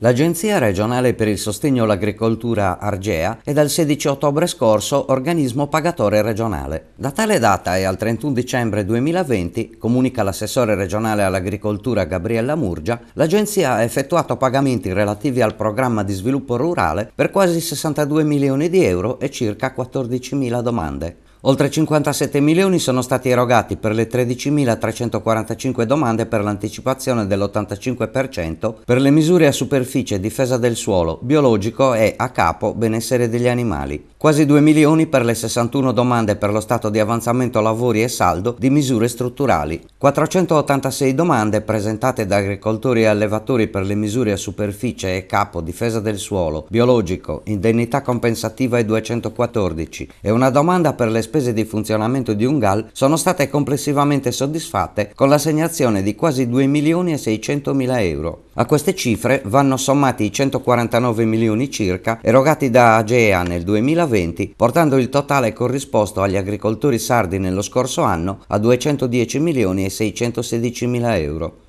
L'Agenzia regionale per il sostegno all'agricoltura Argea è dal 16 ottobre scorso organismo pagatore regionale. Da tale data e al 31 dicembre 2020, comunica l'assessore regionale all'agricoltura Gabriella Murgia, l'Agenzia ha effettuato pagamenti relativi al programma di sviluppo rurale per quasi 62 milioni di euro e circa 14 mila domande. Oltre 57 milioni sono stati erogati per le 13.345 domande per l'anticipazione dell'85% per le misure a superficie, difesa del suolo, biologico e a capo benessere degli animali. Quasi 2 milioni per le 61 domande per lo stato di avanzamento lavori e saldo di misure strutturali. 486 domande presentate da agricoltori e allevatori per le misure a superficie e capo, difesa del suolo, biologico, indennità compensativa e 214 e una domanda per le spese di funzionamento di un GAL sono state complessivamente soddisfatte con l'assegnazione di quasi 2 milioni e 600 mila euro. A queste cifre vanno sommati i 149 milioni circa erogati da AGEA nel 2020, portando il totale corrisposto agli agricoltori sardi nello scorso anno a 210 milioni 616.000 euro